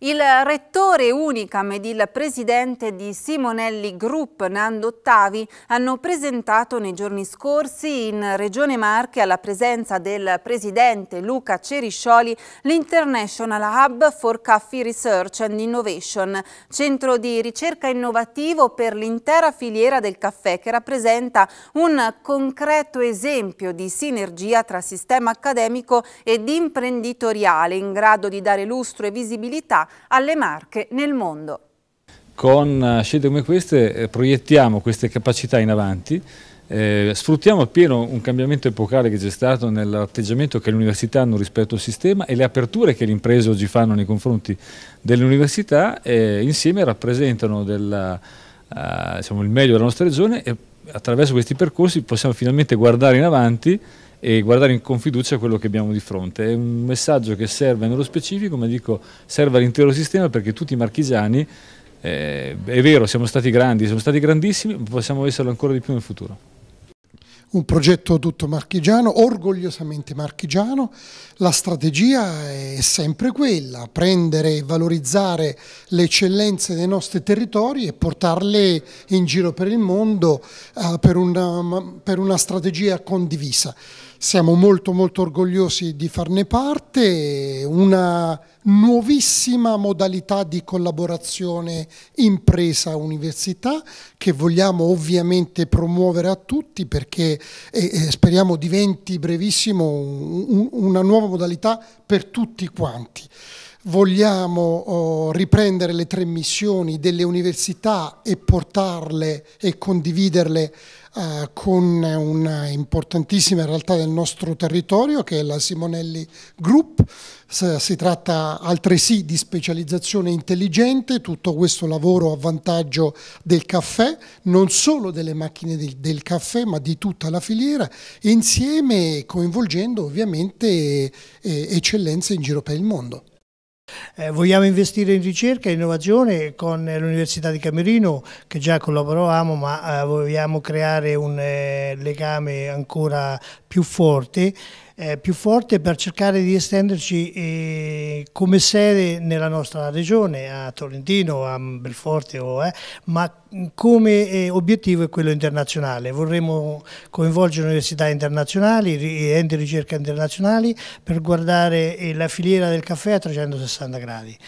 Il rettore Unicam ed il presidente di Simonelli Group, Nando Ottavi, hanno presentato nei giorni scorsi in Regione Marche alla presenza del presidente Luca Ceriscioli l'International Hub for Coffee Research and Innovation, centro di ricerca innovativo per l'intera filiera del caffè che rappresenta un concreto esempio di sinergia tra sistema accademico ed imprenditoriale in grado di dare lustro e visibilità alle Marche, nel mondo. Con eh, scelte come queste eh, proiettiamo queste capacità in avanti eh, sfruttiamo appieno un cambiamento epocale che c'è stato nell'atteggiamento che le università hanno rispetto al sistema e le aperture che le imprese oggi fanno nei confronti delle università eh, insieme rappresentano della, eh, diciamo, il meglio della nostra regione e attraverso questi percorsi possiamo finalmente guardare in avanti e guardare con fiducia quello che abbiamo di fronte. È un messaggio che serve nello specifico, ma dico serve all'intero sistema perché tutti i marchigiani, eh, è vero, siamo stati grandi, siamo stati grandissimi, possiamo esserlo ancora di più nel futuro un progetto tutto marchigiano, orgogliosamente marchigiano, la strategia è sempre quella, prendere e valorizzare le eccellenze dei nostri territori e portarle in giro per il mondo eh, per, una, per una strategia condivisa. Siamo molto molto orgogliosi di farne parte, una nuovissima modalità di collaborazione impresa-università che vogliamo ovviamente promuovere a tutti perché eh, speriamo diventi brevissimo un, un, una nuova modalità per tutti quanti vogliamo oh, riprendere le tre missioni delle università e portarle e condividerle eh, con una importantissima realtà del nostro territorio che è la Simonelli Group. Si tratta altresì di specializzazione intelligente, tutto questo lavoro a vantaggio del caffè, non solo delle macchine del, del caffè ma di tutta la filiera, insieme coinvolgendo ovviamente eh, eccellenze in giro per il mondo. Eh, vogliamo investire in ricerca e innovazione con eh, l'Università di Camerino che già collaboravamo ma eh, vogliamo creare un eh, legame ancora più forte eh, più forte per cercare di estenderci eh, come sede nella nostra regione, a Torrentino, a Belforte, o, eh, ma come eh, obiettivo è quello internazionale. Vorremmo coinvolgere università internazionali, enti di ricerca internazionali per guardare eh, la filiera del caffè a 360 gradi.